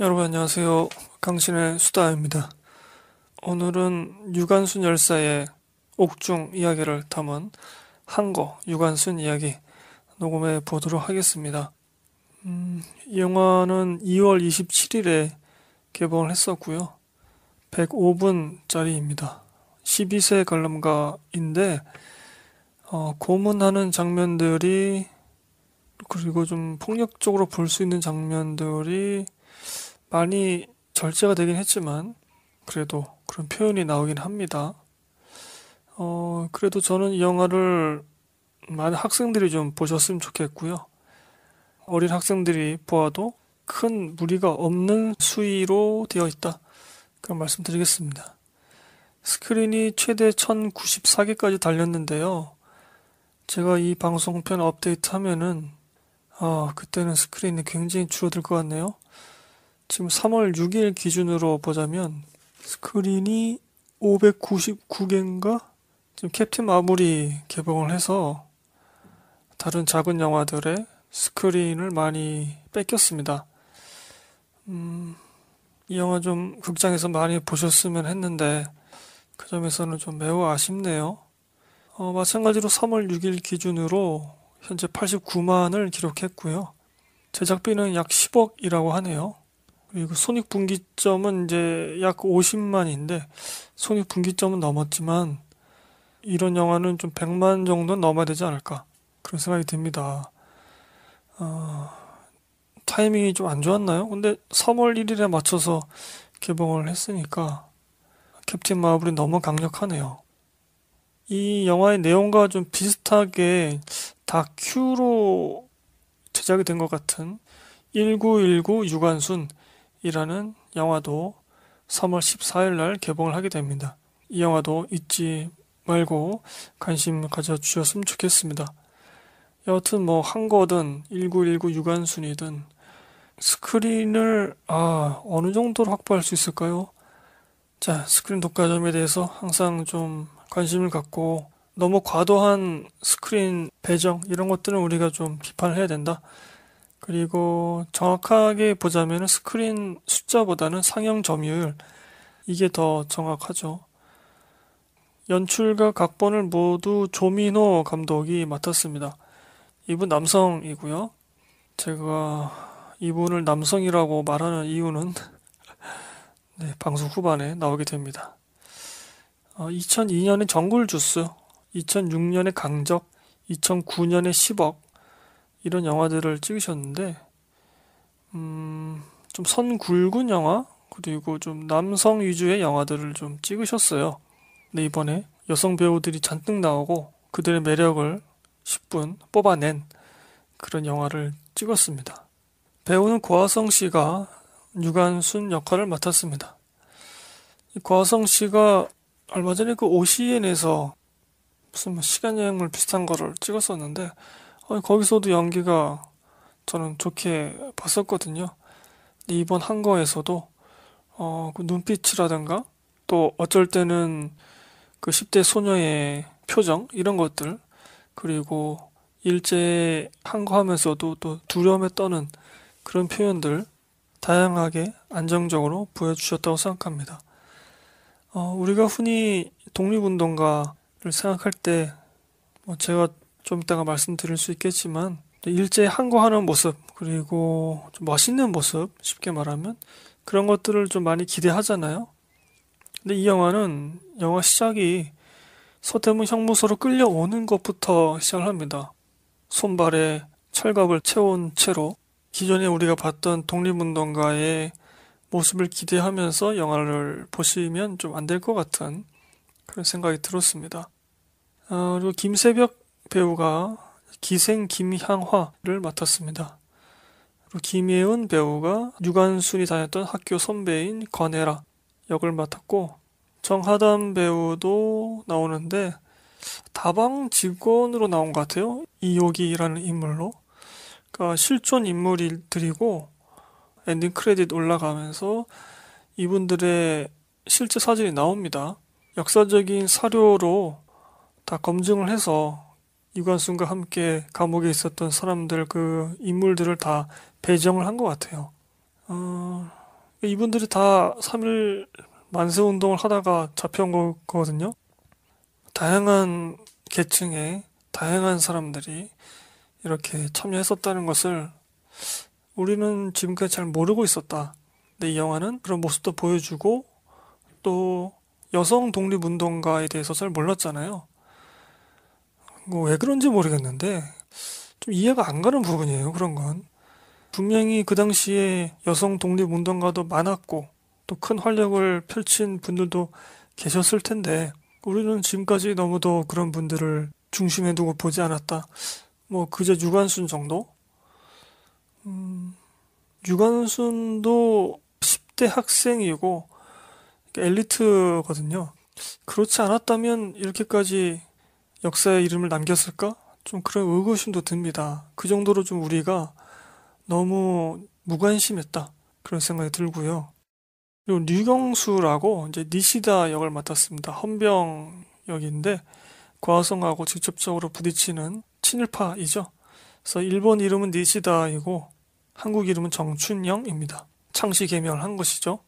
여러분 안녕하세요. 강신의 수다입니다. 오늘은 유관순 열사의 옥중 이야기를 담은 한거 유관순 이야기 녹음해 보도록 하겠습니다. 음, 영화는 2월 27일에 개봉을 했었고요. 105분짜리입니다. 12세 관람가인데 어, 고문하는 장면들이 그리고 좀 폭력적으로 볼 수 있는 장면들이 많이 절제가 되긴 했지만 그래도 그런 표현이 나오긴 합니다. 어, 그래도 저는 이 영화를 많은 학생들이 좀 보셨으면 좋겠고요. 어린 학생들이 보아도 큰 무리가 없는 수위로 되어 있다. 그런 말씀 드리겠습니다. 스크린이 최대 1094개까지 달렸는데요. 제가 이 방송편 업데이트 하면은, 아, 그때는 스크린이 굉장히 줄어들 것 같네요. 지금 3월 6일 기준으로 보자면 스크린이 599개인가? 지금 캡틴 마블이 개봉을 해서 다른 작은 영화들의 스크린을 많이 뺏겼습니다. 음, 이 영화 좀 극장에서 많이 보셨으면 했는데 그 점에서는 좀 매우 아쉽네요. 어, 마찬가지로 3월 6일 기준으로 현재 89만을 기록했고요. 제작비는 약 10억이라고 하네요. 그리고 손익분기점은 이제 약 50만인데 손익분기점은 넘었지만 이런 영화는 좀 100만 정도는 넘어야 되지 않을까 그런 생각이 듭니다. 어, 타이밍이 좀 안 좋았나요? 근데 3월 1일에 맞춰서 개봉을 했으니까 캡틴 마블이 너무 강력하네요. 이 영화의 내용과 좀 비슷하게 다큐로 제작이 된 것 같은 1919 유관순 이라는 영화도 3월 14일 날 개봉을 하게 됩니다. 이 영화도 잊지 말고 관심 가져주셨으면 좋겠습니다. 여하튼 뭐 한거든 1919 유관순이든 스크린을 아 어느 정도로 확보할 수 있을까요? 자 스크린 독과점에 대해서 항상 좀 관심을 갖고 너무 과도한 스크린 배정 이런 것들은 우리가 좀 비판을 해야 된다. 그리고 정확하게 보자면 스크린 숫자보다는 상영 점유율 이게 더 정확하죠. 연출과 각본을 모두 조민호 감독이 맡았습니다. 이분 남성이고요. 제가 이분을 남성이라고 말하는 이유는 네, 방송 후반에 나오게 됩니다. 2002년에 어, 정글주스 2006년에 강적, 2009년에 10억, 이런 영화들을 찍으셨는데 음, 좀 선굵은 영화 그리고 좀 남성 위주의 영화들을 좀 찍으셨어요. 근데 이번에 여성 배우들이 잔뜩 나오고 그들의 매력을 10분 뽑아낸 그런 영화를 찍었습니다. 배우는 고아성 씨가 유관순 역할을 맡았습니다. 고아성 씨가 얼마 전에 그 OCN에서 무슨 뭐 시간여행을 비슷한 거를 찍었었는데 거기서도 연기가 저는 좋게 봤었거든요. 이번 한 거에서도 어, 그 눈빛이라든가 또 어쩔 때는 그 10대 소녀의 표정 이런 것들 그리고 일제 한거 하면서도 또 두려움에 떠는 그런 표현들 다양하게 안정적으로 보여주셨다고 생각합니다. 어, 우리가 흔히 독립운동가를 생각할 때 뭐 제가 좀 이따가 말씀드릴 수 있겠지만 일제 항거하는 모습 그리고 좀 멋있는 모습 쉽게 말하면 그런 것들을 좀 많이 기대하잖아요. 근데 이 영화는 영화 시작이 서대문 형무소로 끌려오는 것부터 시작을 합니다. 손발에 철갑을 채운 채로 기존에 우리가 봤던 독립운동가의 모습을 기대하면서 영화를 보시면 좀 안 될 것 같은 그런 생각이 들었습니다. 어, 그리고 김세벽 배우가 기생 김향화를 맡았습니다. 김예은 배우가 유관순이 다녔던 학교 선배인 권혜라 역을 맡았고 정하담 배우도 나오는데 다방 직원으로 나온 것 같아요. 이요기라는 인물로. 그러니까 실존 인물들이고 엔딩 크레딧 올라가면서 이분들의 실제 사진이 나옵니다. 역사적인 사료로 다 검증을 해서 유관순과 함께 감옥에 있었던 사람들 그 인물들을 다 배정을 한 것 같아요. 어, 이분들이 다 3일 만세 운동을 하다가 잡혀온 거거든요. 다양한 계층의 다양한 사람들이 이렇게 참여했었다는 것을 우리는 지금까지 잘 모르고 있었다. 근데 이 영화는 그런 모습도 보여주고 또 여성 독립운동가에 대해서 잘 몰랐잖아요. 뭐왜 그런지 모르겠는데 좀 이해가 안 가는 부분이에요. 그런 건 분명히 그 당시에 여성 독립 운동가도 많았고 또 큰 활력을 펼친 분들도 계셨을 텐데 우리는 지금까지 너무도 그런 분들을 중심에 두고 보지 않았다. 뭐 그저 유관순 정도. 음, 유관순도 10대 학생이고 그러니까 엘리트거든요. 그렇지 않았다면 이렇게까지 역사의 이름을 남겼을까? 좀 그런 의구심도 듭니다. 그 정도로 좀 우리가 너무 무관심했다. 그런 생각이 들고요. 그리고 류경수라고 이제 니시다 역을 맡았습니다. 헌병 역인데 과성하고 직접적으로 부딪히는 친일파이죠. 그래서 일본 이름은 니시다이고 한국 이름은 정춘영입니다. 창시 개명을 한 것이죠.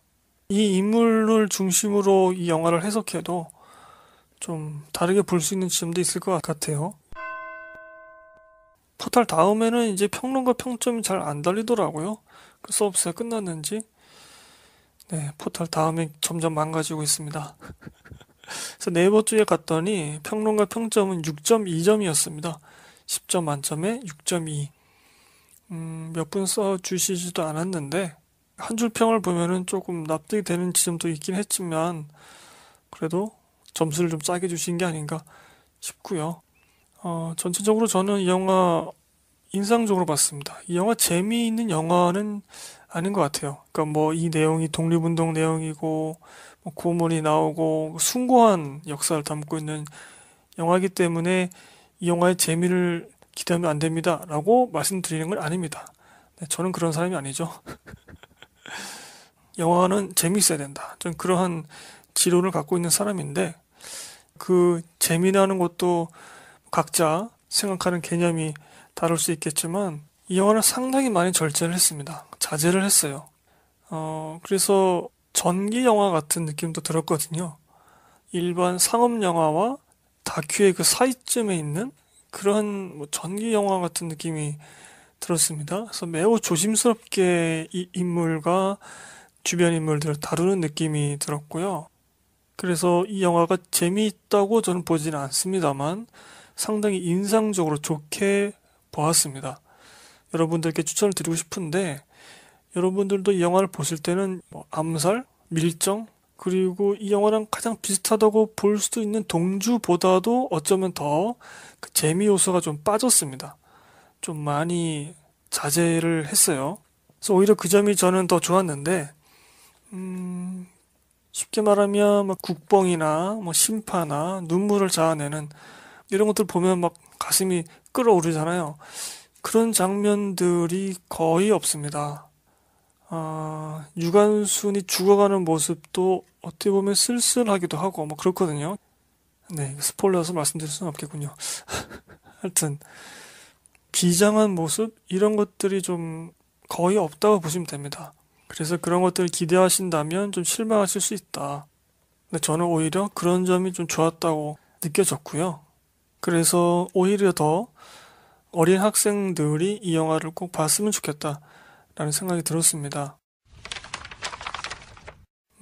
이 인물을 중심으로 이 영화를 해석해도 좀 다르게 볼 수 있는 지점도 있을 것 같아요. 포탈 다음에는 이제 평론과 평점이 잘 안 달리더라고요. 그 서비스가 끝났는지. 네, 포탈 다음에 점점 망가지고 있습니다. 그래서 네이버 쪽에 갔더니 평론과 평점은 6.2점이었습니다. 10점 만점에 6.2. 음, 몇 분 써주시지도 않았는데, 한줄 평을 보면은 조금 납득이 되는 지점도 있긴 했지만, 그래도 점수를 좀 싸게 주신 게 아닌가 싶고요. 어, 전체적으로 저는 이 영화 인상적으로 봤습니다. 이 영화 재미있는 영화는 아닌 것 같아요. 그러니까 뭐 이 내용이 독립운동 내용이고 뭐 고문이 나오고 숭고한 역사를 담고 있는 영화이기 때문에 이 영화의 재미를 기대하면 안 됩니다라고 말씀드리는 건 아닙니다. 네, 저는 그런 사람이 아니죠. 영화는 재미있어야 된다. 저는 그러한 지론을 갖고 있는 사람인데 그 재미라는 것도 각자 생각하는 개념이 다를 수 있겠지만 이 영화는 상당히 많이 절제를 했습니다. 자제를 했어요. 어, 그래서 전기 영화 같은 느낌도 들었거든요. 일반 상업 영화와 다큐의 그 사이쯤에 있는 그런 뭐 전기 영화 같은 느낌이 들었습니다. 그래서 매우 조심스럽게 이 인물과 주변 인물들을 다루는 느낌이 들었고요. 그래서 이 영화가 재미있다고 저는 보지는 않습니다만 상당히 인상적으로 좋게 보았습니다. 여러분들께 추천을 드리고 싶은데 여러분들도 이 영화를 보실 때는 뭐 암살, 밀정, 그리고 이 영화랑 가장 비슷하다고 볼 수도 있는 동주보다도 어쩌면 더그 재미 요소가 좀 빠졌습니다. 좀 많이 자제를 했어요. 그래서 오히려 그 점이 저는 더 좋았는데, 음, 쉽게 말하면 막 뭐 국뽕이나 뭐 심파나 눈물을 자아내는 이런 것들 보면 막 가슴이 끓어오르잖아요. 그런 장면들이 거의 없습니다. 아, 유관순이 죽어가는 모습도 어떻게 보면 쓸쓸하기도 하고 뭐 그렇거든요. 네, 스포일러서 말씀드릴 수는 없겠군요. 하여튼 비장한 모습 이런 것들이 좀 거의 없다고 보시면 됩니다. 그래서 그런 것들을 기대하신다면 좀 실망하실 수 있다. 근데 저는 오히려 그런 점이 좀 좋았다고 느껴졌고요. 그래서 오히려 더 어린 학생들이 이 영화를 꼭 봤으면 좋겠다라는 생각이 들었습니다.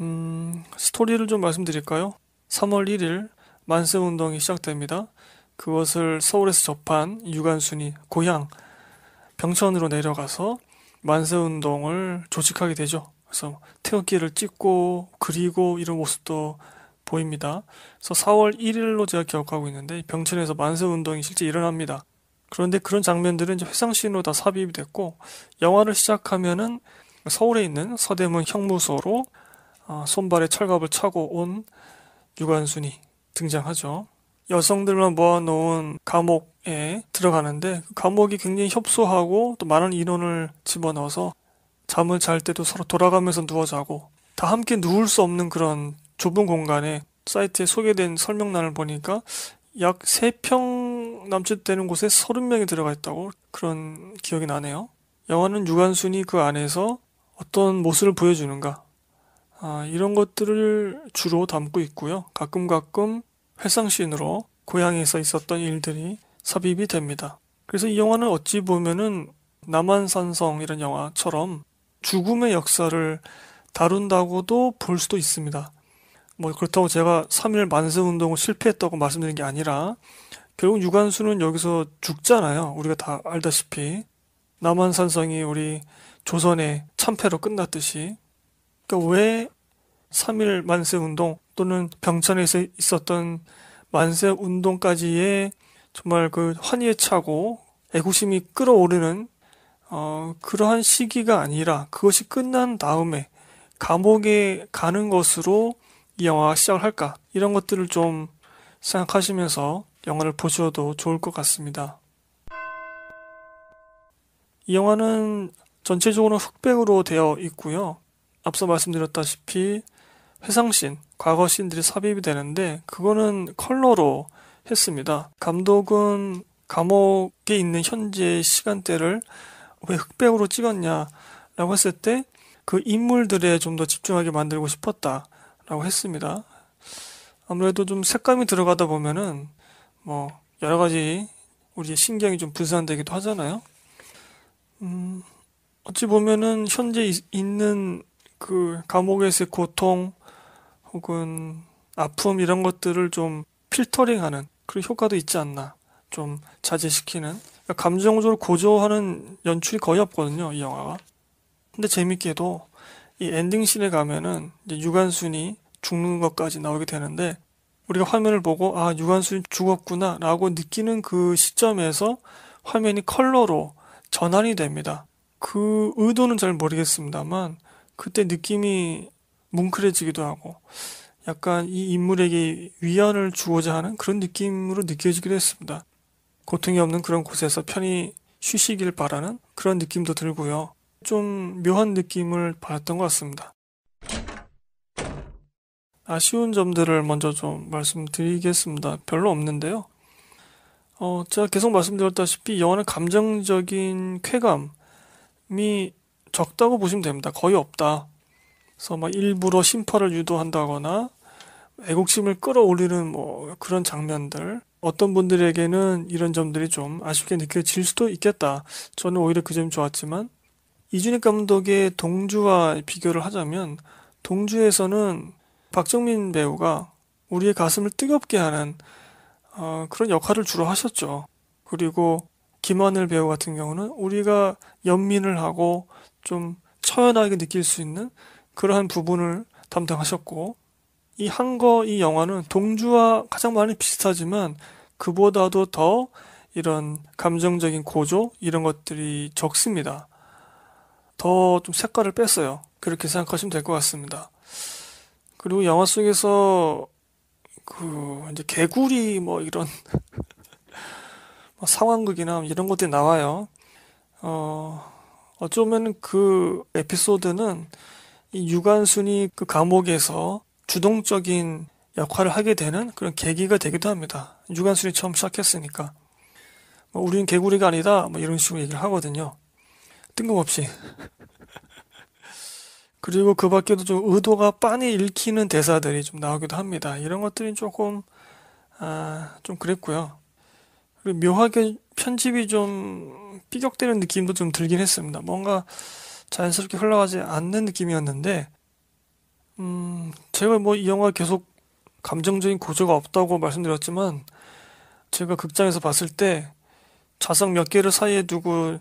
음, 스토리를 좀 말씀드릴까요? 3월 1일 만세 운동이 시작됩니다. 그것을 서울에서 접한 유관순이 고향 병천으로 내려가서 만세 운동을 조직하게 되죠. 그래서 태극기를 찍고 그리고 이런 모습도 보입니다. 그래서 4월 1일로 제가 기억하고 있는데 병천에서 만세 운동이 실제 일어납니다. 그런데 그런 장면들은 이제 회상씬으로 다 삽입이 됐고 영화를 시작하면은 서울에 있는 서대문 형무소로 어, 손발에 철갑을 차고 온 유관순이 등장하죠. 여성들만 모아놓은 감옥 에 예, 들어가는데 그 감옥이 굉장히 협소하고 또 많은 인원을 집어넣어서 잠을 잘 때도 서로 돌아가면서 누워 자고 다 함께 누울 수 없는 그런 좁은 공간에 사이트에 소개된 설명란을 보니까 약 3평 남짓 되는 곳에 30명이 들어가 있다고 그런 기억이 나네요. 영화는 유관순이 그 안에서 어떤 모습을 보여주는가 아, 이런 것들을 주로 담고 있고요. 가끔 가끔 회상씬으로 고향에서 있었던 일들이 삽입이 됩니다. 그래서 이 영화는 어찌 보면은 남한산성 이런 영화처럼 죽음의 역사를 다룬다고도 볼 수도 있습니다. 뭐 그렇다고 제가 3일 만세 운동을 실패했다고 말씀드린 게 아니라 결국 유관순은 여기서 죽잖아요. 우리가 다 알다시피 남한산성이 우리 조선의 참패로 끝났듯이 그러니까 왜 3일 만세 운동 또는 병천에서 있었던 만세 운동까지의 정말 그 환희에 차고 애국심이 끌어오르는 어, 그러한 시기가 아니라 그것이 끝난 다음에 감옥에 가는 것으로 이 영화가 시작을 할까 이런 것들을 좀 생각하시면서 영화를 보셔도 좋을 것 같습니다. 이 영화는 전체적으로 흑백으로 되어 있고요. 앞서 말씀드렸다시피 회상신과거신들이 삽입이 되는데 그거는 컬러로 했습니다. 감독은 감옥에 있는 현재 시간대를 왜 흑백으로 찍었냐라고 했을 때 그 인물들에 좀 더 집중하게 만들고 싶었다라고 했습니다. 아무래도 좀 색감이 들어가다 보면은 뭐 여러 가지 우리의 신경이 좀 분산되기도 하잖아요. 음, 어찌 보면은 현재 이, 있는 그 감옥에서의 고통 혹은 아픔 이런 것들을 좀 필터링하는 그런 효과도 있지 않나 좀 자제시키는 그러니까 감정적으로 고조하는 연출이 거의 없거든요 이 영화가 근데 재밌게도 이 엔딩씬에 가면은 이제 유관순이 죽는 것까지 나오게 되는데 우리가 화면을 보고 아 유관순이 죽었구나 라고 느끼는 그 시점에서 화면이 컬러로 전환이 됩니다 그 의도는 잘 모르겠습니다만 그때 느낌이 뭉클해지기도 하고 약간 이 인물에게 위안을 주고자 하는 그런 느낌으로 느껴지기도 했습니다. 고통이 없는 그런 곳에서 편히 쉬시길 바라는 그런 느낌도 들고요. 좀 묘한 느낌을 받았던 것 같습니다. 아쉬운 점들을 먼저 좀 말씀드리겠습니다. 별로 없는데요. 어, 제가 계속 말씀드렸다시피 영화는 감정적인 쾌감이 적다고 보시면 됩니다. 거의 없다. 그래서 막 일부러 심파를 유도한다거나 애국심을 끌어올리는 뭐 그런 장면들 어떤 분들에게는 이런 점들이 좀 아쉽게 느껴질 수도 있겠다. 저는 오히려 그 점이 좋았지만 이준익 감독의 동주와 비교를 하자면 동주에서는 박정민 배우가 우리의 가슴을 뜨겁게 하는 어, 그런 역할을 주로 하셨죠. 그리고 김하늘 배우 같은 경우는 우리가 연민을 하고 좀 처연하게 느낄 수 있는 그러한 부분을 담당하셨고 이 한 거 이 영화는 동주와 가장 많이 비슷하지만 그보다도 더 이런 감정적인 고조 이런 것들이 적습니다. 더 좀 색깔을 뺐어요. 그렇게 생각하시면 될 것 같습니다. 그리고 영화 속에서 그 이제 개구리 뭐 이런 뭐 상황극이나 이런 것들이 나와요. 어 어쩌면 그 에피소드는 이 유관순이 그 감옥에서 주동적인 역할을 하게 되는 그런 계기가 되기도 합니다. 유관순이 처음 시작했으니까. 뭐 우린 개구리가 아니다. 뭐 이런 식으로 얘기를 하거든요. 뜬금없이. 그리고 그 밖에도 좀 의도가 빤히 읽히는 대사들이 좀 나오기도 합니다. 이런 것들이 조금, 아, 좀 그랬고요. 그리고 묘하게 편집이 좀삐격되는 느낌도 좀 들긴 했습니다. 뭔가, 자연스럽게 흘러가지 않는 느낌이었는데, 음, 제가 뭐 이 영화 계속 감정적인 고조가 없다고 말씀드렸지만, 제가 극장에서 봤을 때 좌석 몇 개를 사이에 두고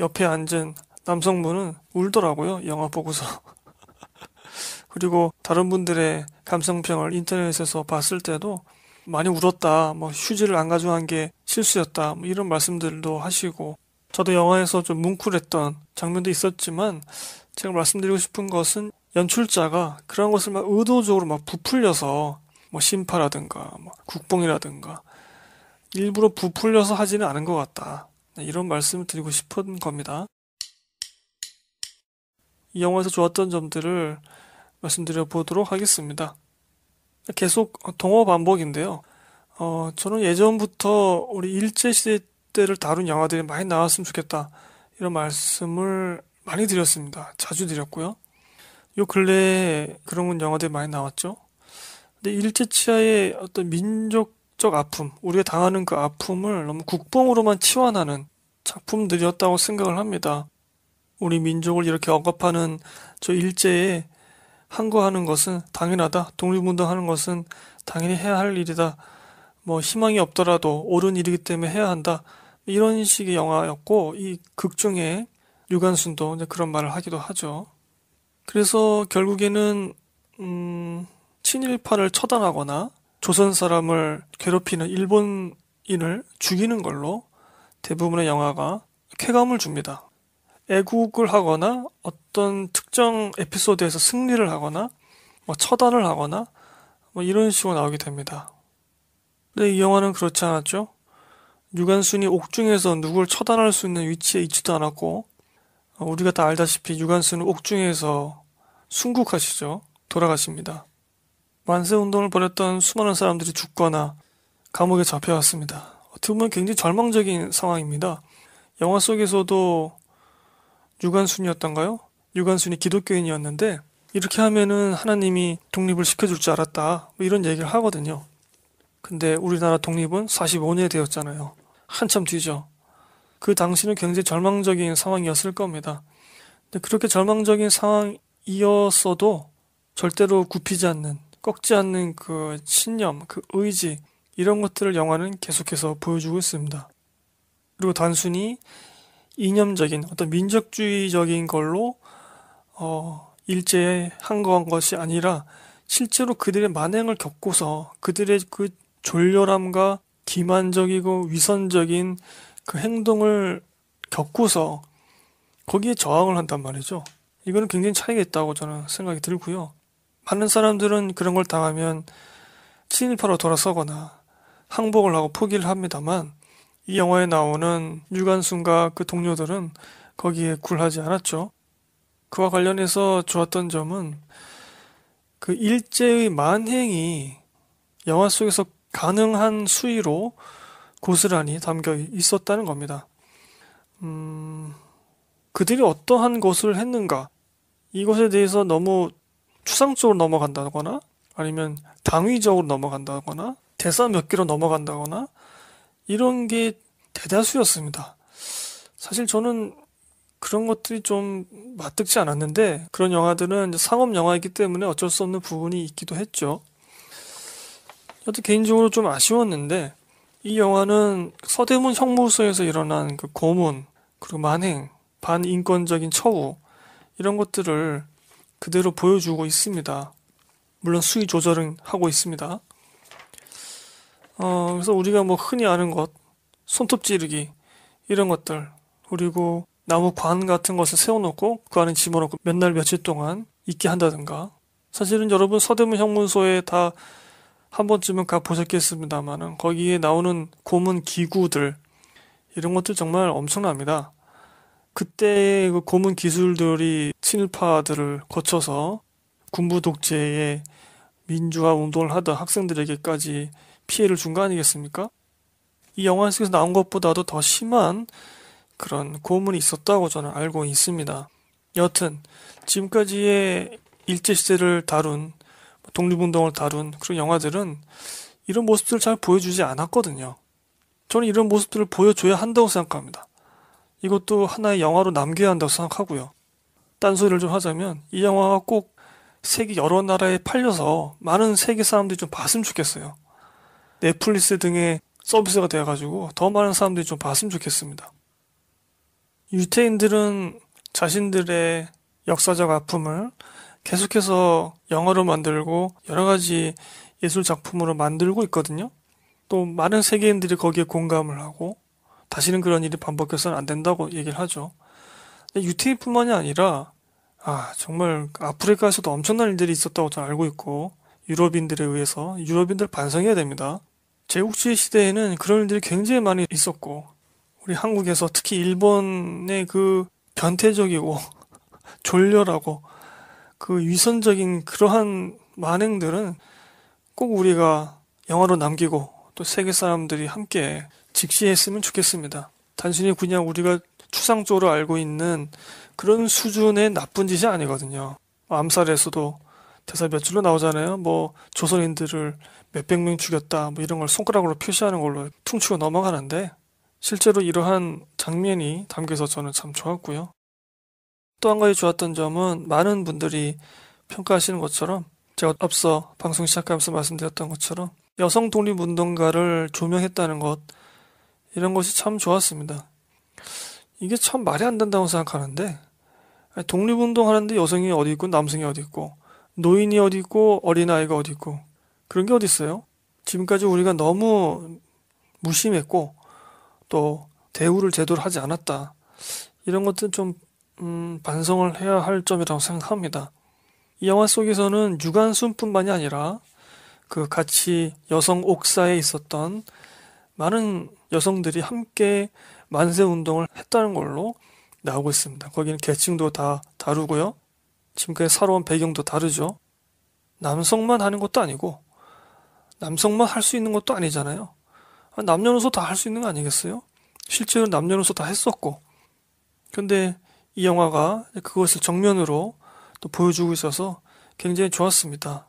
옆에 앉은 남성분은 울더라고요. 영화 보고서. 그리고 다른 분들의 감성평을 인터넷에서 봤을 때도 많이 울었다. 뭐 휴지를 안 가져간 게 실수였다. 뭐 이런 말씀들도 하시고 저도 영화에서 좀 뭉클했던 장면도 있었지만 제가 말씀드리고 싶은 것은 연출자가 그런 것을 막 의도적으로 막 부풀려서 뭐 심파라든가 뭐 국뽕이라든가 일부러 부풀려서 하지는 않은 것 같다. 네, 이런 말씀을 드리고 싶은 겁니다. 이 영화에서 좋았던 점들을 말씀드려 보도록 하겠습니다. 계속 동어 반복인데요. 어, 저는 예전부터 우리 일제시대 때를 다룬 영화들이 많이 나왔으면 좋겠다. 이런 말씀을 많이 드렸습니다. 자주 드렸고요. 요 근래에 그런 영화들이 많이 나왔죠. 근데 일제치하의 어떤 민족적 아픔, 우리가 당하는 그 아픔을 너무 국뽕으로만 치환하는 작품들이었다고 생각을 합니다. 우리 민족을 이렇게 억압하는 저 일제에 항거하는 것은 당연하다. 독립운동하는 것은 당연히 해야 할 일이다. 뭐 희망이 없더라도 옳은 일이기 때문에 해야 한다. 이런 식의 영화였고 이 극 중에 유관순도 이제 그런 말을 하기도 하죠. 그래서 결국에는 음, 친일파를 처단하거나 조선 사람을 괴롭히는 일본인을 죽이는 걸로 대부분의 영화가 쾌감을 줍니다. 애국을 하거나 어떤 특정 에피소드에서 승리를 하거나 뭐 처단을 하거나 뭐 이런 식으로 나오게 됩니다. 근데 이 영화는 그렇지 않았죠. 유관순이 옥중에서 누굴 처단할 수 있는 위치에 있지도 않았고 어, 우리가 다 알다시피 유관순은 옥중에서 순국하시죠. 돌아가십니다. 만세운동을 벌였던 수많은 사람들이 죽거나 감옥에 잡혀왔습니다. 어떻게 보면 굉장히 절망적인 상황입니다. 영화 속에서도 유관순이었던가요? 유관순이 기독교인이었는데 이렇게 하면은 하나님이 독립을 시켜줄 줄 알았다. 뭐 이런 얘기를 하거든요. 근데 우리나라 독립은 45년이 되었잖아요. 한참 뒤죠. 그 당시는 굉장히 절망적인 상황이었을 겁니다. 근데 그렇게 절망적인 상황이었어도 절대로 굽히지 않는, 꺾지 않는 그 신념, 그 의지, 이런 것들을 영화는 계속해서 보여주고 있습니다. 그리고 단순히 이념적인 어떤 민족주의적인 걸로 어, 일제에 항거한 것이 아니라 실제로 그들의 만행을 겪고서 그들의 그 졸렬함과 기만적이고 위선적인 그 행동을 겪고서 거기에 저항을 한단 말이죠. 이거는 굉장히 차이가 있다고 저는 생각이 들고요. 많은 사람들은 그런 걸 당하면 친일파로 돌아서거나 항복을 하고 포기를 합니다만 이 영화에 나오는 유관순과 그 동료들은 거기에 굴하지 않았죠. 그와 관련해서 좋았던 점은 그 일제의 만행이 영화 속에서 가능한 수위로 고스란히 담겨 있었다는 겁니다. 음, 그들이 어떠한 것을 했는가? 이것에 대해서 너무 추상적으로 넘어간다거나 아니면 당위적으로 넘어간다거나 대사 몇 개로 넘어간다거나 이런 게 대다수였습니다. 사실 저는 그런 것들이 좀 맞득지 않았는데 그런 영화들은 상업 영화이기 때문에 어쩔 수 없는 부분이 있기도 했죠. 여튼 개인적으로 좀 아쉬웠는데 이 영화는 서대문 형무소에서 일어난 그 고문 그리고 만행 반인권적인 처우 이런 것들을 그대로 보여주고 있습니다. 물론 수위 조절은 하고 있습니다. 어, 그래서 우리가 뭐 흔히 아는 것, 손톱 찌르기, 이런 것들, 그리고 나무 관 같은 것을 세워놓고 그 안에 집어넣고 몇 날 며칠 동안 있게 한다든가. 사실은 여러분 서대문 형문소에 다한 번쯤은 가보셨겠습니다만은 거기에 나오는 고문 기구들 이런 것들 정말 엄청납니다. 그때 그 고문 기술들이 친일파들을 거쳐서 군부 독재에 민주화 운동을 하던 학생들에게까지 피해를 준 거 아니겠습니까? 이 영화 속에서 나온 것보다도 더 심한 그런 고문이 있었다고 저는 알고 있습니다. 여튼 지금까지의 일제시대를 다룬 독립운동을 다룬 그런 영화들은 이런 모습들을 잘 보여주지 않았거든요. 저는 이런 모습들을 보여줘야 한다고 생각합니다. 이것도 하나의 영화로 남겨야 한다고 생각하고요. 딴소리를 좀 하자면 이 영화가 꼭 세계 여러 나라에 팔려서 많은 세계 사람들이 좀 봤으면 좋겠어요. 넷플릭스 등의 서비스가 되어가지고 더 많은 사람들이 좀 봤으면 좋겠습니다. 유태인들은 자신들의 역사적 아픔을 계속해서 영화로 만들고 여러 가지 예술 작품으로 만들고 있거든요. 또 많은 세계인들이 거기에 공감을 하고 다시는 그런 일이 반복해서는 안 된다고 얘기를 하죠. 유태인뿐만이 아니라 아 정말 아프리카에서도 엄청난 일들이 있었다고 저는 알고 있고 유럽인들에 의해서 유럽인들 반성해야 됩니다. 제국주의 시대에는 그런 일들이 굉장히 많이 있었고 우리 한국에서 특히 일본의 그 변태적이고 졸렬하고 그 위선적인 그러한 만행들은 꼭 우리가 영화로 남기고 또 세계 사람들이 함께 직시했으면 좋겠습니다. 단순히 그냥 우리가 추상적으로 알고 있는 그런 수준의 나쁜 짓이 아니거든요. 뭐 암살에서도 대사 몇 줄로 나오잖아요. 뭐 조선인들을 몇백 명 죽였다 뭐 이런 걸 손가락으로 표시하는 걸로 퉁치고 넘어가는데 실제로 이러한 장면이 담겨서 저는 참 좋았고요. 또한 가지 좋았던 점은 많은 분들이 평가하시는 것처럼 제가 앞서 방송 시작하면서 말씀드렸던 것처럼 여성 독립운동가를 조명했다는 것 이런 것이 참 좋았습니다. 이게 참 말이 안 된다고 생각하는데 독립운동 하는데 여성이 어디 있고 남성이 어디 있고 노인이 어디 있고 어린아이가 어디 있고 그런 게 어디 있어요? 지금까지 우리가 너무 무심했고 또 대우를 제대로 하지 않았다. 이런 것들은 좀 음, 반성을 해야 할 점이라고 생각합니다. 이 영화 속에서는 유관순뿐만이 아니라 그 같이 여성 옥사에 있었던 많은 여성들이 함께 만세 운동을 했다는 걸로 나오고 있습니다. 거기는 계층도 다 다르고요. 지금까지 살아온 배경도 다르죠. 남성만 하는 것도 아니고 남성만 할 수 있는 것도 아니잖아요. 남녀노소 다 할 수 있는 거 아니겠어요? 실제로 남녀노소 다 했었고. 근데 이 영화가 그것을 정면으로 또 보여주고 있어서 굉장히 좋았습니다.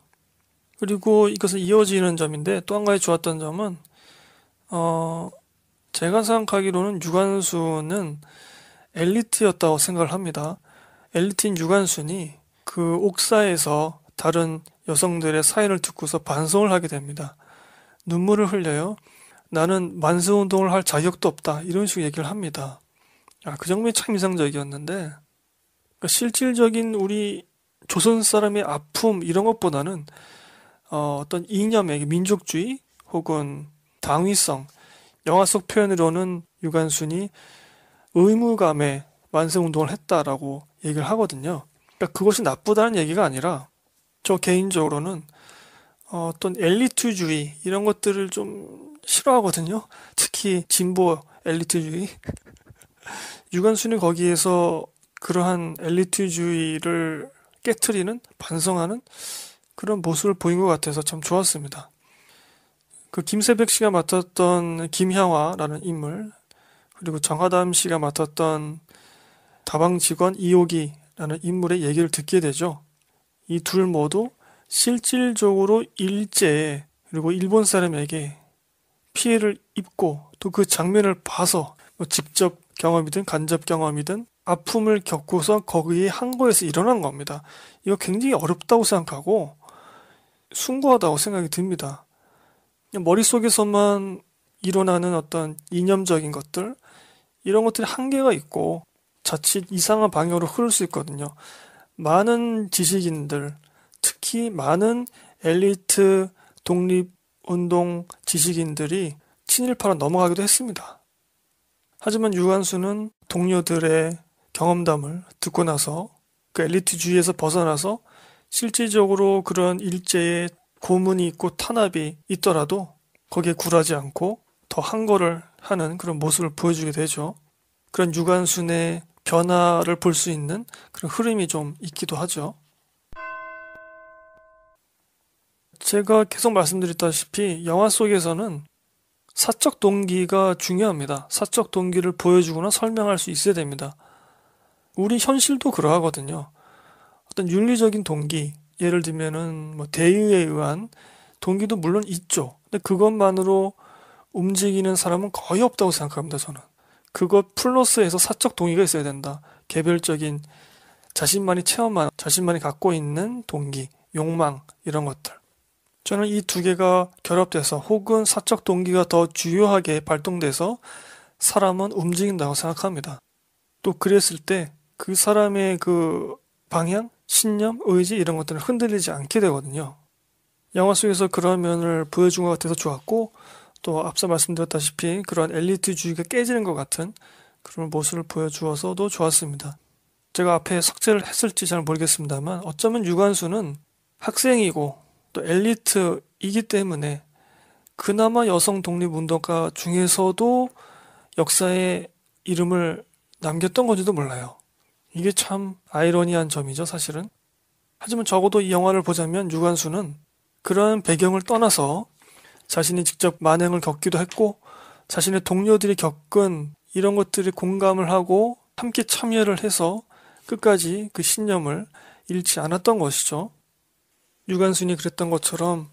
그리고 이것은 이어지는 점인데 또 한 가지 좋았던 점은 어 제가 생각하기로는 유관순은 엘리트였다고 생각을 합니다. 엘리트인 유관순이 그 옥사에서 다른 여성들의 사연을 듣고서 반성을 하게 됩니다. 눈물을 흘려요. 나는 만세 운동을 할 자격도 없다. 이런 식으로 얘기를 합니다. 아, 그 장면이 참이상적이었는데 그러니까 실질적인 우리 조선 사람의 아픔, 이런 것보다는 어, 어떤 이념의 민족주의 혹은 당위성, 영화 속 표현으로는 유관순이 의무감에 만세운동을 했다라고 얘기를 하거든요. 그러니까 그것이 나쁘다는 얘기가 아니라 저 개인적으로는 어떤 엘리트주의 이런 것들을 좀 싫어하거든요. 특히 진보 엘리트주의. 유관순이 거기에서 그러한 엘리트주의를 깨트리는 반성하는 그런 모습을 보인 것 같아서 참 좋았습니다. 그 김세백 씨가 맡았던 김향화라는 인물 그리고 정하담 씨가 맡았던 다방 직원 이옥이라는 인물의 얘기를 듣게 되죠. 이 둘 모두 실질적으로 일제 그리고 일본 사람에게 피해를 입고 또 그 장면을 봐서 뭐 직접 경험이든 간접 경험이든 아픔을 겪고서 거기에 항거에서 일어난 겁니다. 이거 굉장히 어렵다고 생각하고 숭고하다고 생각이 듭니다. 머릿속에서만 일어나는 어떤 이념적인 것들, 이런 것들이 한계가 있고 자칫 이상한 방향으로 흐를 수 있거든요. 많은 지식인들, 특히 많은 엘리트 독립운동 지식인들이 친일파로 넘어가기도 했습니다. 하지만 유한수는 동료들의 경험담을 듣고 나서 그 엘리트주의에서 벗어나서 실질적으로 그런 일제의 고문이 있고 탄압이 있더라도 거기에 굴하지 않고 더 한거를 하는 그런 모습을 보여주게 되죠. 그런 유관순의 변화를 볼 수 있는 그런 흐름이 좀 있기도 하죠. 제가 계속 말씀드렸다시피 영화 속에서는 사적 동기가 중요합니다. 사적 동기를 보여주거나 설명할 수 있어야 됩니다. 우리 현실도 그러하거든요. 어떤 윤리적인 동기, 예를 들면은 뭐 대유에 의한 동기도 물론 있죠. 근데 그것만으로 움직이는 사람은 거의 없다고 생각합니다, 저는. 그것 플러스에서 사적 동의가 있어야 된다. 개별적인 자신만이 체험한, 자신만이 갖고 있는 동기, 욕망, 이런 것들. 저는 이 두 개가 결합돼서 혹은 사적 동기가 더 주요하게 발동돼서 사람은 움직인다고 생각합니다. 또 그랬을 때 그 사람의 그 방향, 신념, 의지 이런 것들은 흔들리지 않게 되거든요. 영화 속에서 그런 면을 보여준 것 같아서 좋았고 또 앞서 말씀드렸다시피 그러한 엘리트주의가 깨지는 것 같은 그런 모습을 보여주어서도 좋았습니다. 제가 앞에 삭제를 했을지 잘 모르겠습니다만 어쩌면 유관수는 학생이고 또 엘리트이기 때문에 그나마 여성 독립운동가 중에서도 역사에 이름을 남겼던 건지도 몰라요. 이게 참 아이러니한 점이죠, 사실은. 하지만 적어도 이 영화를 보자면 유관수는 그런 배경을 떠나서 자신이 직접 만행을 겪기도 했고 자신의 동료들이 겪은 이런 것들이 공감을 하고 함께 참여를 해서 끝까지 그 신념을 잃지 않았던 것이죠. 유관순이 그랬던 것처럼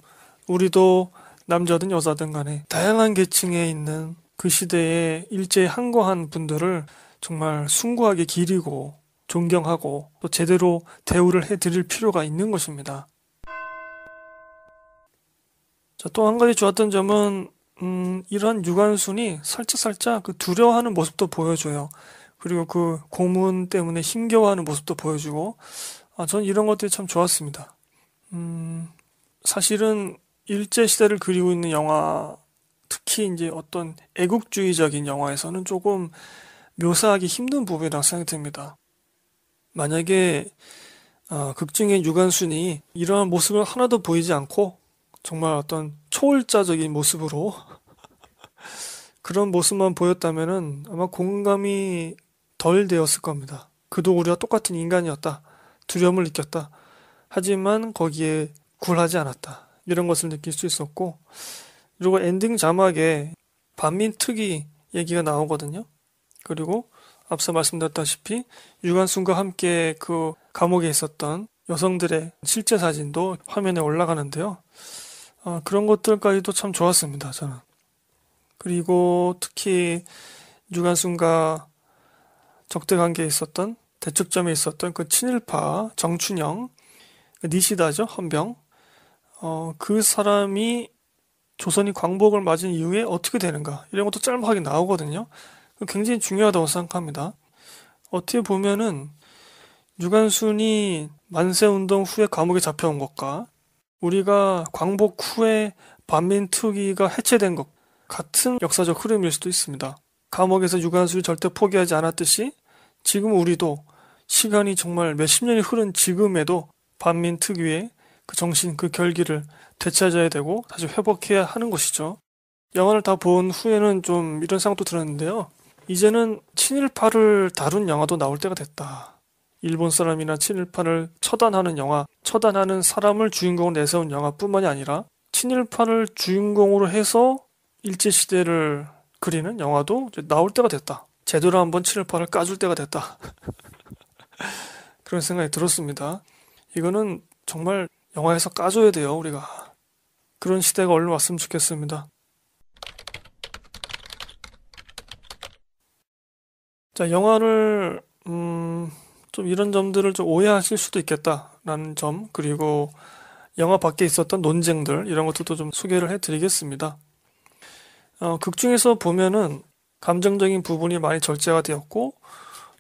우리도 남자든 여자든 간에 다양한 계층에 있는 그 시대에 일제에 항거한 분들을 정말 숭고하게 기리고 존경하고 또 제대로 대우를 해드릴 필요가 있는 것입니다. 자 또 한 가지 좋았던 점은 음, 이러한 유관순이 살짝살짝 그 두려워하는 모습도 보여줘요. 그리고 그 고문 때문에 힘겨워하는 모습도 보여주고 아, 전 이런 것들이 참 좋았습니다. 음, 사실은 일제 시대를 그리고 있는 영화 특히 이제 어떤 애국주의적인 영화에서는 조금 묘사하기 힘든 부분이라고 생각이 듭니다. 만약에 어, 극중의 유관순이 이러한 모습을 하나도 보이지 않고 정말 어떤 초월자적인 모습으로 그런 모습만 보였다면은 아마 공감이 덜 되었을 겁니다. 그도 우리와 똑같은 인간이었다. 두려움을 느꼈다. 하지만 거기에 굴하지 않았다. 이런 것을 느낄 수 있었고, 그리고 엔딩 자막에 반민특위 얘기가 나오거든요. 그리고 앞서 말씀드렸다시피 유관순과 함께 그 감옥에 있었던 여성들의 실제 사진도 화면에 올라가는데요. 아, 그런 것들까지도 참 좋았습니다, 저는. 그리고 특히 유관순과 적대 관계에 있었던 대척점에 있었던 그 친일파 정춘영 니시다죠 헌병 어, 그 사람이 조선이 광복을 맞은 이후에 어떻게 되는가 이런 것도 짤막하게 나오거든요. 굉장히 중요하다고 생각합니다. 어떻게 보면은 유관순이 만세운동 후에 감옥에 잡혀온 것과 우리가 광복 후에 반민특위가 해체된 것 같은 역사적 흐름일 수도 있습니다. 감옥에서 유관순이 절대 포기하지 않았듯이 지금 우리도 시간이 정말 몇 십 년이 흐른 지금에도 반민 특유의 그 정신, 그 결기를 되찾아야 되고 다시 회복해야 하는 것이죠. 영화를 다 본 후에는 좀 이런 생각도 들었는데요. 이제는 친일파를 다룬 영화도 나올 때가 됐다. 일본 사람이나 친일파를 처단하는 영화, 처단하는 사람을 주인공으로 내세운 영화뿐만이 아니라 친일파를 주인공으로 해서 일제시대를 그리는 영화도 나올 때가 됐다. 제대로 한번 친일파를 까줄 때가 됐다. 그런 생각이 들었습니다. 이거는 정말 영화에서 까줘야 돼요, 우리가. 그런 시대가 얼른 왔으면 좋겠습니다. 자, 영화를, 음, 좀 이런 점들을 좀 오해하실 수도 있겠다라는 점, 그리고 영화 밖에 있었던 논쟁들, 이런 것들도 좀 소개를 해드리겠습니다. 어, 극 중에서 보면은 감정적인 부분이 많이 절제가 되었고,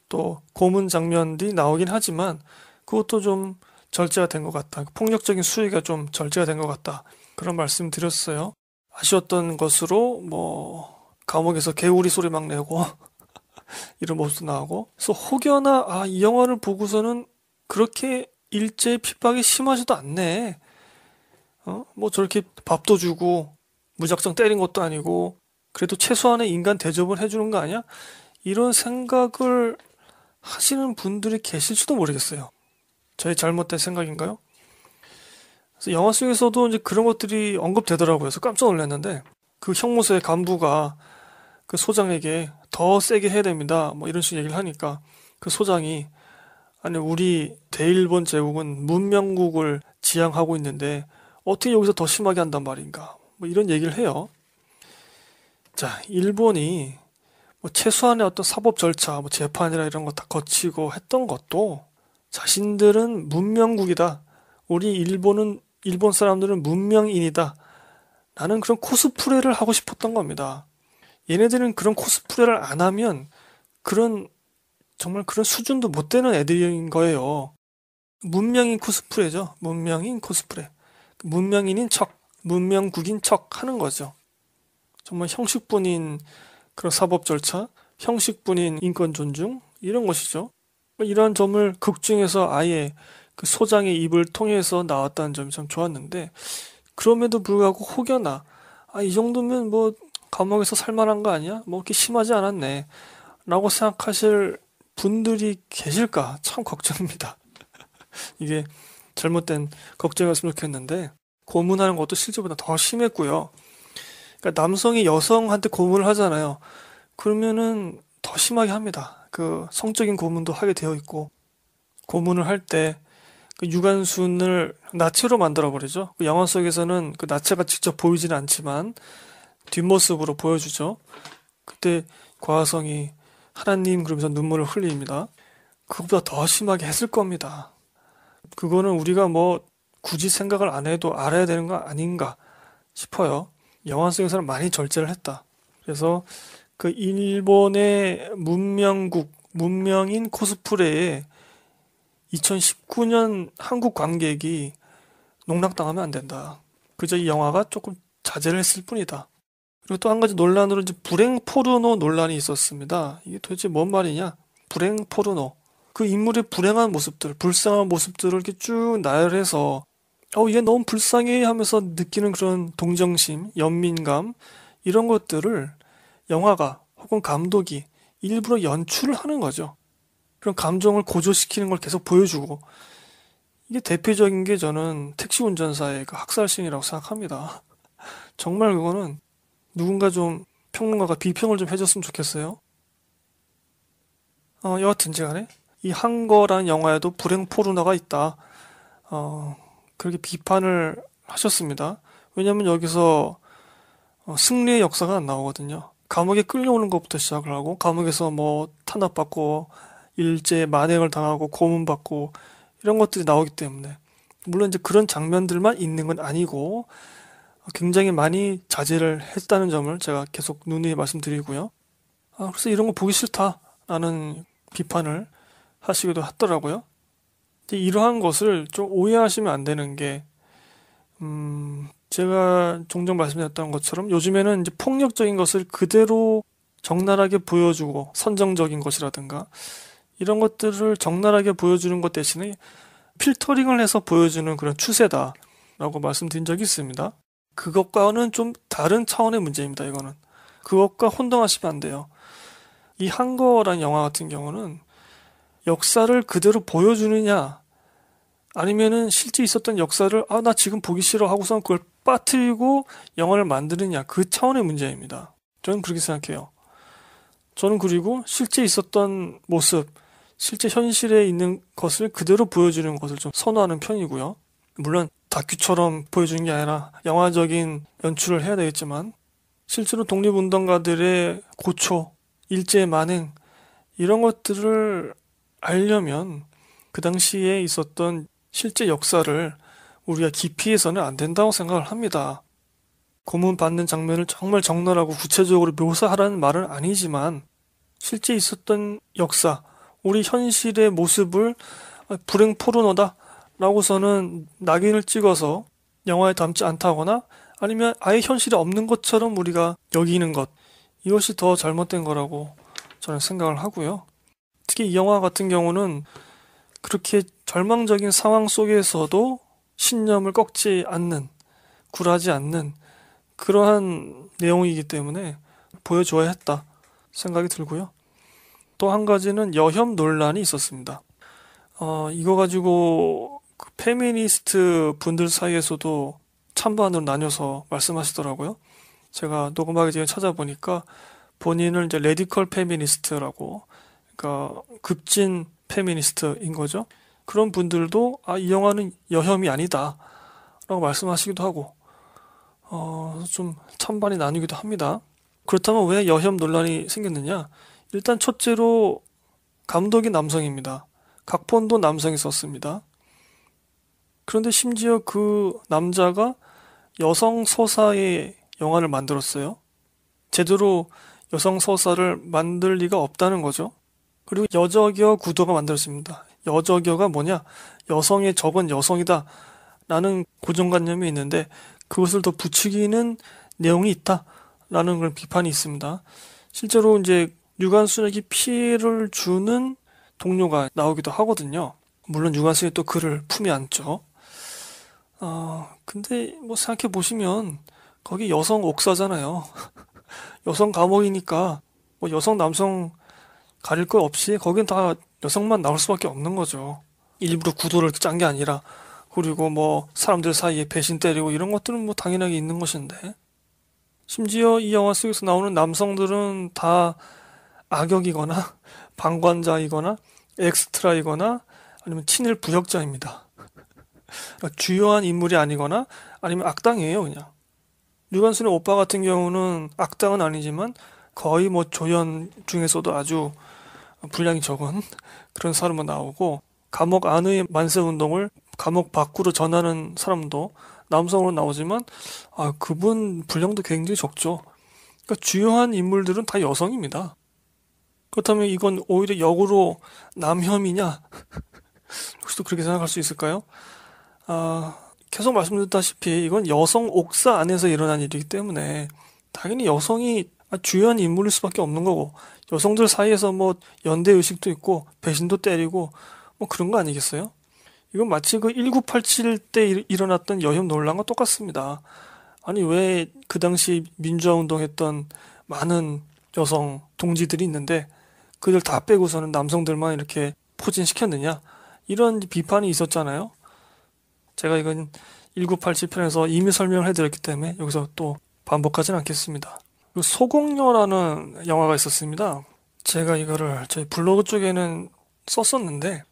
또 고문 장면이 나오긴 하지만 그것도 좀 절제가 된 것 같다. 폭력적인 수위가 좀 절제가 된 것 같다. 그런 말씀 드렸어요. 아쉬웠던 것으로 뭐 감옥에서 개우리 소리 막 내고 이런 모습도 나오고 그래서 혹여나 아이 영화를 보고서는 그렇게 일제의 핍박이 심하지도 않네. 어? 뭐 저렇게 밥도 주고 무작정 때린 것도 아니고 그래도 최소한의 인간 대접을 해주는 거 아니야? 이런 생각을 하시는 분들이 계실지도 모르겠어요. 저의 잘못된 생각인가요? 그래서 영화 속에서도 이제 그런 것들이 언급되더라고요. 그래서 깜짝 놀랐는데 그 형무소의 간부가 그 소장에게 더 세게 해야 됩니다. 뭐 이런 식으로 얘기를 하니까 그 소장이 아니 우리 대일본 제국은 문명국을 지향하고 있는데 어떻게 여기서 더 심하게 한단 말인가? 뭐 이런 얘기를 해요. 자, 일본이 뭐 최소한의 어떤 사법 절차, 뭐 재판이나 이런 거 다 거치고 했던 것도 자신들은 문명국이다. 우리 일본은 일본 사람들은 문명인이다. 나는 그런 코스프레를 하고 싶었던 겁니다. 얘네들은 그런 코스프레를 안 하면 그런 정말 그런 수준도 못 되는 애들인 거예요. 문명인 코스프레죠. 문명인 코스프레. 문명인인 척, 문명국인 척 하는 거죠. 정말 형식뿐인 그런 사법 절차, 형식뿐인 인권 존중 이런 것이죠. 뭐 이러한 점을 극중에서 아예 그 소장의 입을 통해서 나왔다는 점이 참 좋았는데 그럼에도 불구하고 혹여나 아, 이 정도면 뭐 감옥에서 살만한 거 아니야? 뭐 이렇게 심하지 않았네 라고 생각하실 분들이 계실까 참 걱정입니다. 이게 잘못된 걱정이었으면 좋겠는데 고문하는 것도 실제보다 더 심했고요. 그러니까 남성이 여성한테 고문을 하잖아요. 그러면은 더 심하게 합니다. 그 성적인 고문도 하게 되어 있고 고문을 할 때 그 유관순을 나체로 만들어 버리죠. 그 영화 속에서는 그 나체가 직접 보이지는 않지만 뒷모습으로 보여주죠. 그때 과성이 하나님 그러면서 눈물을 흘립니다. 그것보다 더 심하게 했을 겁니다. 그거는 우리가 뭐 굳이 생각을 안 해도 알아야 되는 거 아닌가 싶어요. 영화 속에서는 많이 절제를 했다. 그래서 그 일본의 문명국, 문명인 코스프레에 2019년 한국 관객이 농락당하면 안 된다. 그저 이 영화가 조금 자제를 했을 뿐이다. 그리고 또 한 가지 논란으로 이제 불행 포르노 논란이 있었습니다. 이게 도대체 뭔 말이냐? 불행 포르노. 그 인물의 불행한 모습들, 불쌍한 모습들을 이렇게 쭉 나열해서 어, 얘 너무 불쌍해 하면서 느끼는 그런 동정심, 연민감 이런 것들을 영화가 혹은 감독이 일부러 연출을 하는 거죠. 그런 감정을 고조시키는 걸 계속 보여주고 이게 대표적인 게 저는 택시 운전사의 그 학살신이라고 생각합니다. 정말 그거는 누군가 좀 평론가가 비평을 좀 해줬으면 좋겠어요. 어, 여하튼제가에이한거란 영화에도 불행 포르노가 있다. 어, 그렇게 비판을 하셨습니다. 왜냐하면 여기서 어, 승리의 역사가 안 나오거든요. 감옥에 끌려오는 것부터 시작을 하고 감옥에서 뭐 탄압받고 일제 만행을 당하고 고문받고 이런 것들이 나오기 때문에 물론 이제 그런 장면들만 있는 건 아니고 굉장히 많이 자제를 했다는 점을 제가 계속 눈에 말씀드리고요. 아, 그래서 이런 거 보기 싫다라는 비판을 하시기도 하더라고요. 이러한 것을 좀 오해하시면 안 되는 게, 음, 제가 종종 말씀드렸던 것처럼 요즘에는 이제 폭력적인 것을 그대로 적나라하게 보여주고 선정적인 것이라든가 이런 것들을 적나라하게 보여주는 것 대신에 필터링을 해서 보여주는 그런 추세다라고 말씀드린 적이 있습니다. 그것과는 좀 다른 차원의 문제입니다. 이거는 그것과 혼동하시면 안 돼요. 이한거라 영화 같은 경우는 역사를 그대로 보여주느냐 아니면은 실제 있었던 역사를 아 나 지금 보기 싫어 하고선 그걸 빠뜨리고 영화를 만드느냐 그 차원의 문제입니다. 저는 그렇게 생각해요. 저는 그리고 실제 있었던 모습, 실제 현실에 있는 것을 그대로 보여주는 것을 좀 선호하는 편이고요. 물론 다큐처럼 보여주는 게 아니라 영화적인 연출을 해야 되겠지만 실제로 독립운동가들의 고초, 일제 의 만행 이런 것들을 알려면 그 당시에 있었던 실제 역사를 우리가 기피해서는 안 된다고 생각을 합니다. 고문 받는 장면을 정말 적나라고 구체적으로 묘사하라는 말은 아니지만 실제 있었던 역사, 우리 현실의 모습을 불행 포르노다 라고서는 낙인을 찍어서 영화에 담지 않다거나 아니면 아예 현실이 없는 것처럼 우리가 여기는 것 이것이 더 잘못된 거라고 저는 생각을 하고요. 특히 이 영화 같은 경우는 그렇게 절망적인 상황 속에서도 신념을 꺾지 않는, 굴하지 않는 그러한 내용이기 때문에 보여줘야 했다 생각이 들고요. 또 한 가지는 여혐 논란이 있었습니다. 어, 이거 가지고 그 페미니스트 분들 사이에서도 찬반으로 나뉘어서 말씀하시더라고요. 제가 녹음하기 전에 찾아보니까 본인을 이제 레디컬 페미니스트라고, 그러니까 급진 페미니스트인 거죠. 그런 분들도 아, 이 영화는 여혐이 아니다. 라고 말씀하시기도 하고, 어, 좀 찬반이 나뉘기도 합니다. 그렇다면 왜 여혐 논란이 생겼느냐? 일단 첫째로 감독이 남성입니다. 각본도 남성이 썼습니다. 그런데 심지어 그 남자가 여성 서사의 영화를 만들었어요. 제대로 여성 서사를 만들 리가 없다는 거죠. 그리고 여적여 구도가 만들었습니다. 여적여가 뭐냐? 여성의 적은 여성이다. 라는 고정관념이 있는데 그것을 더 부추기는 내용이 있다. 라는 그런 비판이 있습니다. 실제로 이제 유관순에게 피해를 주는 동료가 나오기도 하거든요. 물론 유관순이 또 그를 품에 안죠. 어, 근데 뭐 생각해 보시면 거기 여성 옥사잖아요. 여성 감옥이니까 뭐 여성 남성 가릴 것 없이 거긴 다 여성만 나올 수밖에 없는 거죠. 일부러 구도를 짠 게 아니라 그리고 뭐 사람들 사이에 배신 때리고 이런 것들은 뭐 당연하게 있는 것인데 심지어 이 영화 속에서 나오는 남성들은 다 악역이거나 방관자이거나 엑스트라이거나 아니면 친일 부역자입니다. 그러니까 주요한 인물이 아니거나 아니면 악당이에요 그냥. 류관순의 오빠 같은 경우는 악당은 아니지만 거의 뭐 조연 중에서도 아주 분량이 적은 그런 사람도 나오고 감옥 안의 만세 운동을 감옥 밖으로 전하는 사람도 남성으로 나오지만 아 그분 분량도 굉장히 적죠. 그러니까 주요한 인물들은 다 여성입니다. 그렇다면 이건 오히려 역으로 남혐이냐? 혹시 또 그렇게 생각할 수 있을까요? 아, 계속 말씀드렸다시피 이건 여성 옥사 안에서 일어난 일이기 때문에 당연히 여성이 주요한 인물일 수밖에 없는 거고 여성들 사이에서 뭐 연대 의식도 있고 배신도 때리고 뭐 그런 거 아니겠어요? 이건 마치 그 1987 때 일어났던 여혐 논란과 똑같습니다. 아니 왜 그 당시 민주화 운동했던 많은 여성 동지들이 있는데 그들 다 빼고서는 남성들만 이렇게 포진시켰느냐 이런 비판이 있었잖아요. 제가 이건 1987편에서 이미 설명을 해드렸기 때문에 여기서 또 반복하진 않겠습니다. 그 소공녀라는 영화가 있었습니다. 제가 이거를 저희 블로그 쪽에는 썼었는데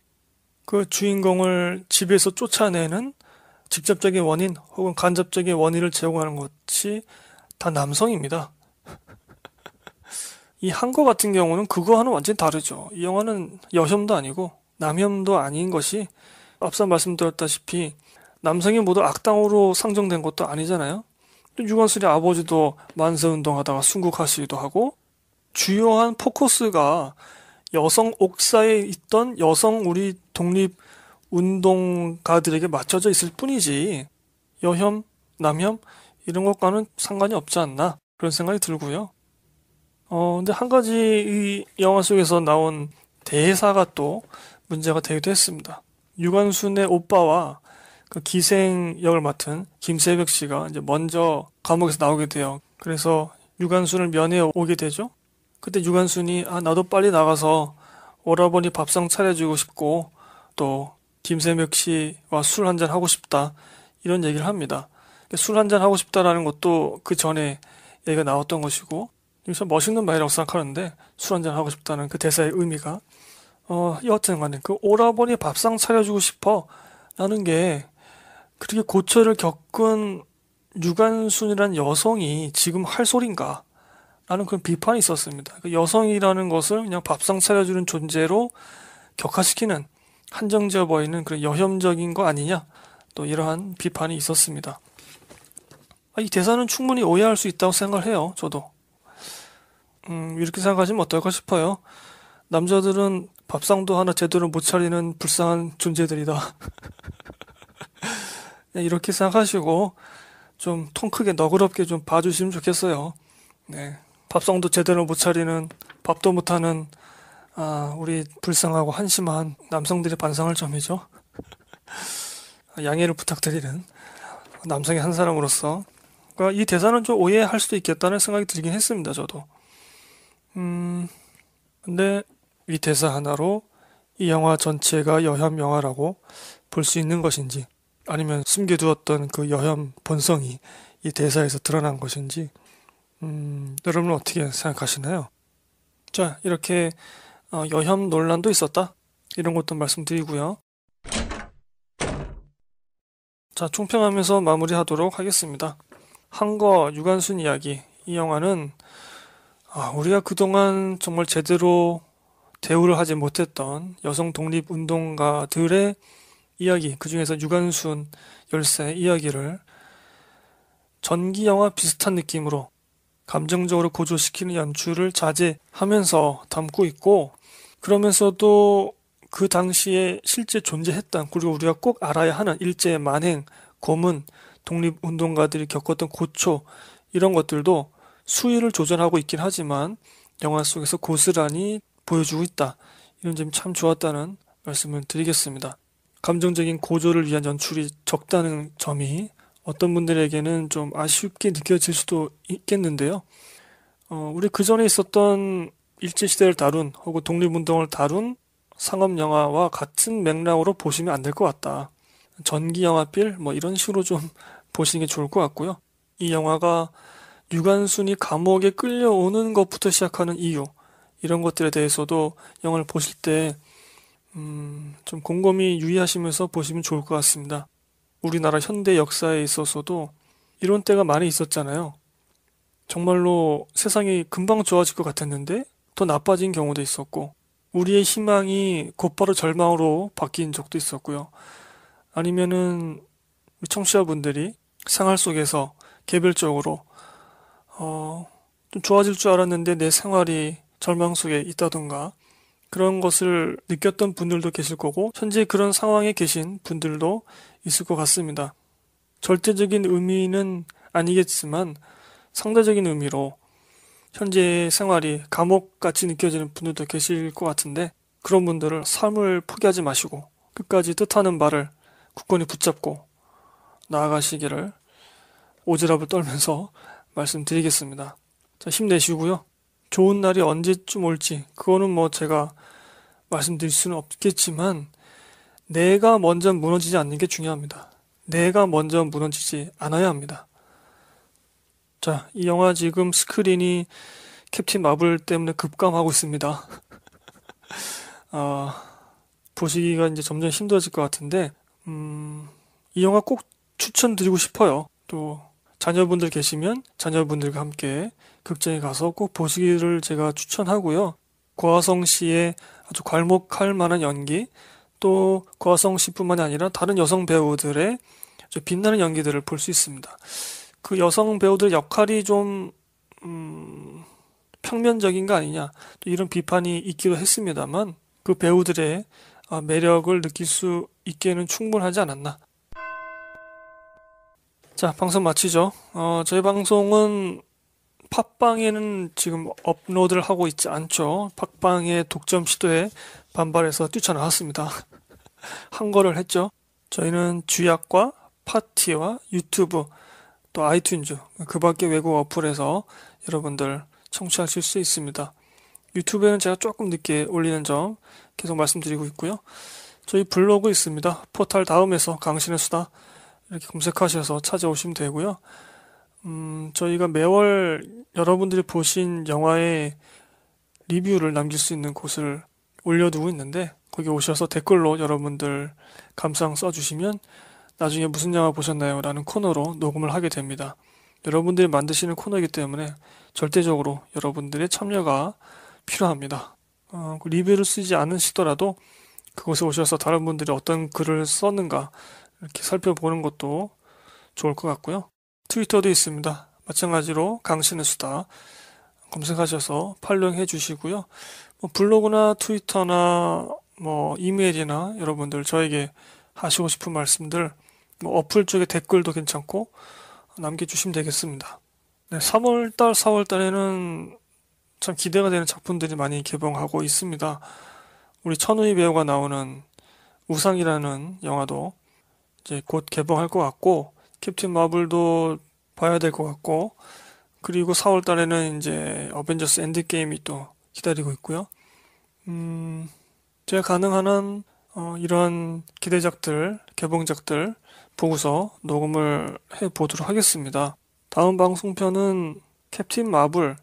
그 주인공을 집에서 쫓아내는 직접적인 원인 혹은 간접적인 원인을 제공하는 것이 다 남성입니다. 이 한 거 같은 경우는 그거와는 완전히 다르죠. 이 영화는 여혐도 아니고 남혐도 아닌 것이 앞서 말씀드렸다시피 남성이 모두 악당으로 상정된 것도 아니잖아요. 유관순의 아버지도 만세운동하다가 순국하시기도 하고 주요한 포커스가 여성 옥사에 있던 여성 우리 독립 운동가들에게 맞춰져 있을 뿐이지 여혐, 남혐 이런 것과는 상관이 없지 않나 그런 생각이 들고요. 어 근데 한 가지 이 영화 속에서 나온 대사가 또 문제가 되기도 했습니다. 유관순의 오빠와 그 기생 역을 맡은 김세벽 씨가 이제 먼저 감옥에서 나오게 돼요. 그래서 유관순을 면회 오게 되죠. 그때 유관순이 아 나도 빨리 나가서 오라버니 밥상 차려주고 싶고 또 김세벽 씨와 술 한잔 하고 싶다 이런 얘기를 합니다. 그러니까 술 한잔 하고 싶다라는 것도 그 전에 얘기가 나왔던 것이고 여기서 멋있는 말이라고 생각하는데 술 한잔 하고 싶다는 그 대사의 의미가 어 여하튼 간에 그 오라버니 밥상 차려주고 싶어 라는 게 그렇게 고초를 겪은 유관순이란 여성이 지금 할 소린가? 라는 그런 비판이 있었습니다. 그 여성이라는 것을 그냥 밥상 차려주는 존재로 격화시키는 한정지어 보이는 그런 여혐적인 거 아니냐? 또 이러한 비판이 있었습니다. 아, 이 대사는 충분히 오해할 수 있다고 생각을 해요. 저도. 음, 이렇게 생각하시면 어떨까 싶어요. 남자들은 밥상도 하나 제대로 못 차리는 불쌍한 존재들이다. 네, 이렇게 생각하시고 좀 통 크게 너그럽게 좀 봐주시면 좋겠어요. 네. 밥상도 제대로 못 차리는 밥도 못하는 아, 우리 불쌍하고 한심한 남성들의 반성을 점이죠. 양해를 부탁드리는 남성의 한 사람으로서 그러니까 이 대사는 좀 오해할 수도 있겠다는 생각이 들긴 했습니다. 저도. 음, 근데 이 대사 하나로 이 영화 전체가 여혐 영화라고 볼 수 있는 것인지 아니면 숨겨두었던 그 여혐 본성이 이 대사에서 드러난 것인지 음, 여러분은 어떻게 생각하시나요? 자 이렇게 어, 여혐 논란도 있었다 이런 것도 말씀드리고요. 자 총평하면서 마무리하도록 하겠습니다. 한거 유관순 이야기 이 영화는 아, 우리가 그동안 정말 제대로 대우를 하지 못했던 여성 독립 운동가들의 이야기, 그 중에서 유관순 열쇠 이야기를 전기 영화 비슷한 느낌으로 감정적으로 고조시키는 연출을 자제하면서 담고 있고 그러면서도 그 당시에 실제 존재했던 그리고 우리가 꼭 알아야 하는 일제 의 만행, 고문, 독립운동가들이 겪었던 고초 이런 것들도 수위를 조절하고 있긴 하지만 영화 속에서 고스란히 보여주고 있다. 이런 점이 참 좋았다는 말씀을 드리겠습니다. 감정적인 고조를 위한 연출이 적다는 점이 어떤 분들에게는 좀 아쉽게 느껴질 수도 있겠는데요. 어, 우리 그 전에 있었던 일제시대를 다룬 혹은 독립운동을 다룬 상업영화와 같은 맥락으로 보시면 안 될 것 같다. 전기영화필 뭐 이런 식으로 좀 보시는 게 좋을 것 같고요. 이 영화가 유관순이 감옥에 끌려오는 것부터 시작하는 이유 이런 것들에 대해서도 영화를 보실 때 음, 좀 곰곰이 유의하시면서 보시면 좋을 것 같습니다. 우리나라 현대 역사에 있어서도 이런 때가 많이 있었잖아요. 정말로 세상이 금방 좋아질 것 같았는데 더 나빠진 경우도 있었고, 우리의 희망이 곧바로 절망으로 바뀐 적도 있었고요. 아니면은 청취자분들이 생활 속에서 개별적으로 어, 좀 좋아질 줄 알았는데 내 생활이 절망 속에 있다던가 그런 것을 느꼈던 분들도 계실 거고 현재 그런 상황에 계신 분들도 있을 것 같습니다. 절대적인 의미는 아니겠지만 상대적인 의미로 현재의 생활이 감옥같이 느껴지는 분들도 계실 것 같은데 그런 분들을 삶을 포기하지 마시고 끝까지 뜻하는 말을 굳건히 붙잡고 나아가시기를 오지랖을 떨면서 말씀드리겠습니다. 자, 힘내시고요. 좋은 날이 언제쯤 올지 그거는 뭐 제가 말씀드릴 수는 없겠지만 내가 먼저 무너지지 않는 게 중요합니다. 내가 먼저 무너지지 않아야 합니다. 자, 이 영화 지금 스크린이 캡틴 마블 때문에 급감하고 있습니다. 아, 보시기가 이제 점점 힘들어질 것 같은데, 음, 이 영화 꼭 추천드리고 싶어요. 또, 자녀분들 계시면 자녀분들과 함께 극장에 가서 꼭 보시기를 제가 추천하고요. 고화성 씨의 아주 괄목할 만한 연기, 또 고화성 씨뿐만이 아니라 다른 여성 배우들의 빛나는 연기들을 볼 수 있습니다. 그 여성 배우들 역할이 좀 음, 평면적인 거 아니냐 또 이런 비판이 있기도 했습니다만 그 배우들의 어, 매력을 느낄 수 있게는 충분하지 않았나. 자 방송 마치죠. 어, 저희 방송은 팟빵에는 지금 업로드를 하고 있지 않죠. 팟빵의 독점 시도에 반발해서 뛰쳐나왔습니다. 한거를 했죠. 저희는 주약과 파티와 유튜브 또 아이튠즈 그 밖에 외국 어플에서 여러분들 청취하실 수 있습니다. 유튜브에는 제가 조금 늦게 올리는 점 계속 말씀드리고 있고요. 저희 블로그 있습니다. 포탈 다음에서 강신의 수다 이렇게 검색하셔서 찾아오시면 되고요. 음, 저희가 매월 여러분들이 보신 영화의 리뷰를 남길 수 있는 곳을 올려두고 있는데 거기 오셔서 댓글로 여러분들 감상 써주시면 나중에 무슨 영화 보셨나요? 라는 코너로 녹음을 하게 됩니다. 여러분들이 만드시는 코너이기 때문에 절대적으로 여러분들의 참여가 필요합니다. 어, 그 리뷰를 쓰지 않으시더라도 그곳에 오셔서 다른 분들이 어떤 글을 썼는가 이렇게 살펴보는 것도 좋을 것 같고요. 트위터도 있습니다. 마찬가지로 강신의 수다 검색하셔서 팔로잉해 주시고요. 뭐 블로그나 트위터나 뭐 이메일이나 여러분들 저에게 하시고 싶은 말씀들 뭐 어플 쪽에 댓글도 괜찮고 남겨주시면 되겠습니다. 네, 3월달, 4월달에는 참 기대가 되는 작품들이 많이 개봉하고 있습니다. 우리 천우희 배우가 나오는 우상이라는 영화도 이제 곧 개봉할 것 같고 캡틴 마블도 봐야 될 것 같고 그리고 4월 달에는 이제 어벤져스 엔드 게임이 또 기다리고 있고요. 음, 제가 가능한 한 어, 이런 기대작들, 개봉작들 보고서 녹음을 해 보도록 하겠습니다. 다음 방송편은 캡틴 마블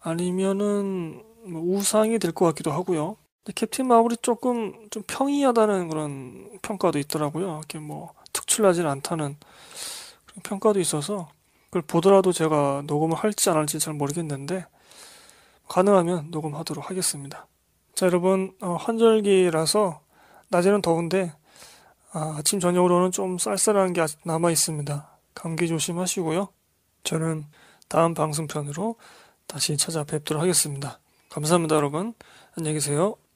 아니면은 뭐 우상이 될 것 같기도 하고요. 캡틴 마블이 조금 좀 평이하다는 그런 평가도 있더라고요. 이렇게 뭐 특출나질 않다는 그런 평가도 있어서 그걸 보더라도 제가 녹음을 할지 안 할지 잘 모르겠는데 가능하면 녹음하도록 하겠습니다. 자 여러분 어, 환절기라서 낮에는 더운데 아, 아침 저녁으로는 좀 쌀쌀한 게 남아 있습니다. 감기 조심하시고요. 저는 다음 방송편으로 다시 찾아뵙도록 하겠습니다. 감사합니다, 여러분. 안녕히 계세요.